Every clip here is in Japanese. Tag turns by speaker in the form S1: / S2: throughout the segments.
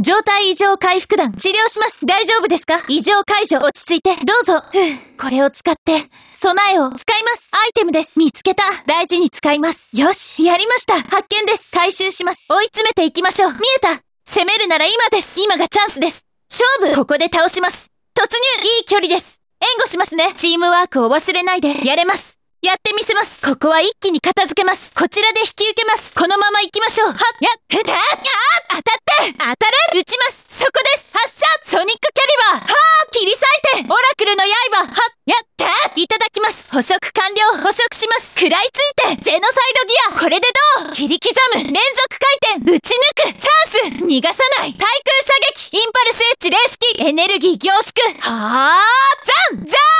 S1: 状態異常回復弾、治療します。大丈夫ですか異常解除、落ち着いて。どうぞ。ふぅ。これを使って、備えを使います。アイテムです。見つけた。大事に使います。よし。やりました。発見です。回収します。追い詰めていきましょう。見えた。攻めるなら今です。今がチャンスです。勝負、ここで倒します。突入、いい距離です。援護しますね。チームワークを忘れないで、やれます。やってみせますここは一気に片付けますこちらで引き受けますこのまま行きましょうはっやっへた当たって当たる撃ちますそこです発射ソニックキャリバーはあ切り裂いてオラクルの刃はっやったいただきます捕食完了捕食します食らいついてジェノサイドギアこれでどう切り刻む連続回転撃ち抜くチャンス逃がさない対空射撃インパルスエッジ霊式エネルギー凝縮はーザンザン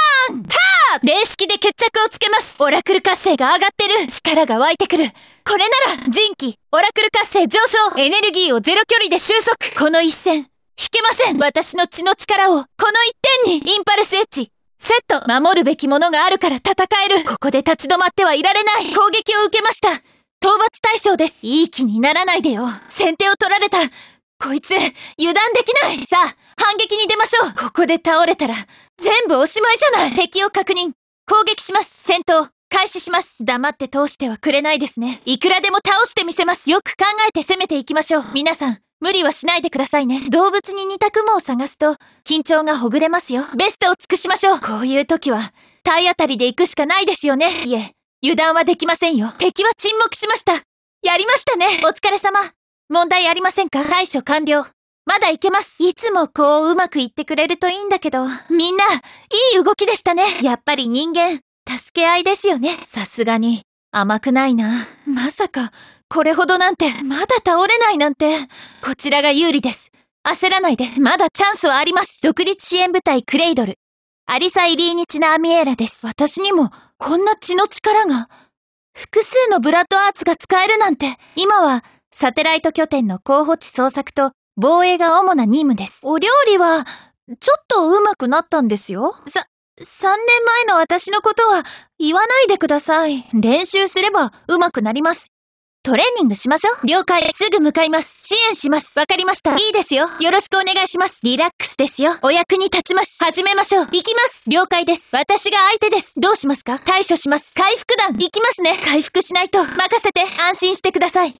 S1: 霊式で決着をつけますオラクル活性が上がってる力が湧いてくるこれなら人気オラクル活性上昇エネルギーをゼロ距離で収束この一戦引けません私の血の力をこの一点にインパルスエッジセット守るべきものがあるから戦えるここで立ち止まってはいられない攻撃を受けました討伐対象ですいい気にならないでよ先手を取られたこいつ油断できないさあ反撃に出ましょうここで倒れたら全部おしまいじゃない敵を確認攻撃します戦闘開始します黙って通してはくれないですねいくらでも倒してみせますよく考えて攻めていきましょう皆さん無理はしないでくださいね動物に似た雲を探すと緊張がほぐれますよベストを尽くしましょうこういう時は体当たりで行くしかないですよねいえ油断はできませんよ敵は沈黙しましたやりましたねお疲れ様問題ありませんか対処完了まだいけます。いつもこううまくいってくれるといいんだけど、みんな、いい動きでしたね。やっぱり人間、助け合いですよね。さすがに、甘くないな。まさか、これほどなんて、まだ倒れないなんて。こちらが有利です。焦らないで、まだチャンスはあります。独立支援部隊クレイドル。アリサ・イリーニチナ・アミエラです。私にも、こんな血の力が。複数のブラッドアーツが使えるなんて、今は、サテライト拠点の候補地捜索と防衛が主な任務です。お料理は、ちょっと上手くなったんですよ。さ、3年前の私のことは言わないでください。練習すれば上手くなります。トレーニングしましょう。了解。すぐ向かいます。支援します。わかりました。いいですよ。よろしくお願いします。リラックスですよ。お役に立ちます。始めましょう。行きます。了解です。私が相手です。どうしますか対処します。回復団。行きますね。回復しないと。任せて。安心してください。